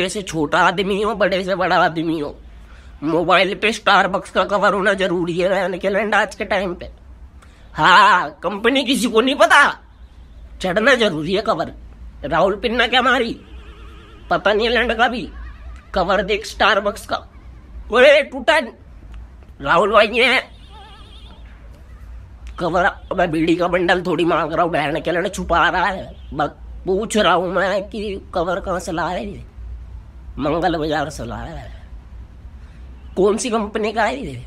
छोटे से छोटा आदमी हो बड़े से बड़ा आदमी हो मोबाइल पे स्टारबक्स का कवर होना जरूरी है रहने के लैंड आज के टाइम पे हाँ कंपनी किसी को नहीं पता चढ़ना जरूरी है कवर राहुल पिन्ना क्या मारी पता नहीं लैंड का भी कवर देख स्टारबक्स का बोले टूटा राहुल भाई ये कवर मैं बीड़ी का बंडल थोड़ी मांग रहा हूँ बहन के लड़ छुपा रहा है पूछ रहा हूँ मैं कि कवर कहाँ से ला रहे मंगल बाजार से लाया है कौन सी कंपनी का है ये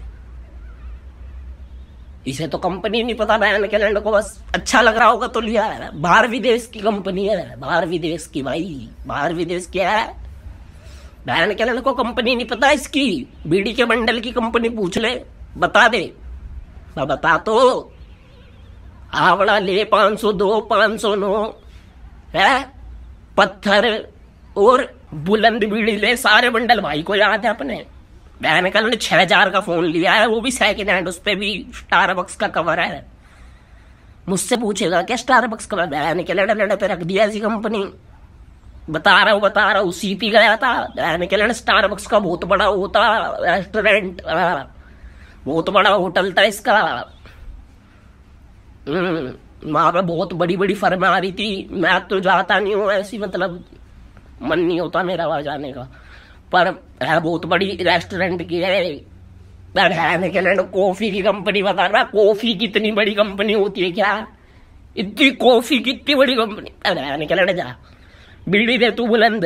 इसे तो कंपनी नहीं पता बयान के लैंड को बस अच्छा लग रहा होगा तो लिया है बाहर विदेश की कंपनी है बाहर विदेश की भाई बाहर विदेश क्या है बयान के लैंड को कंपनी नहीं पता इसकी बीडी के मंडल की कंपनी पूछ ले बता दे बता तो आवड़ा ले पाँच सौ दो पाँच सौ नौ है पत्थर और बुलंद बीड़ी ले सारे बंडल भाई को याद है अपने मैंने कल ने छह हजार का फोन लिया है वो भी सेकेंड हैंड उस पर भी स्टार बक्स का कवर है मुझसे पूछेगा क्या स्टार बक्स कवर मैंने के लड़े लड़े पे रख दिया ऐसी कंपनी बता रहा हूँ बता रहा हूँ उसी पी गया था मैंने के लड़े बक्स का बहुत बड़ा होता रेस्टोरेंट बहुत बड़ा होटल था इसका हम्म, वहाँ पर बहुत बड़ी बड़ी फर्म आ रही थी मैं तो जाता नहीं हूँ ऐसी मतलब मन नहीं होता मेरा वहाँ जाने का पर है बहुत बड़ी रेस्टोरेंट की है रहने के लिए कॉफ़ी की कंपनी बता रहा कॉफ़ी कितनी बड़ी कंपनी होती है क्या इतनी कॉफ़ी कितनी बड़ी कंपनी रहने के लिए जा बिल्डिंग दे तू बुलंद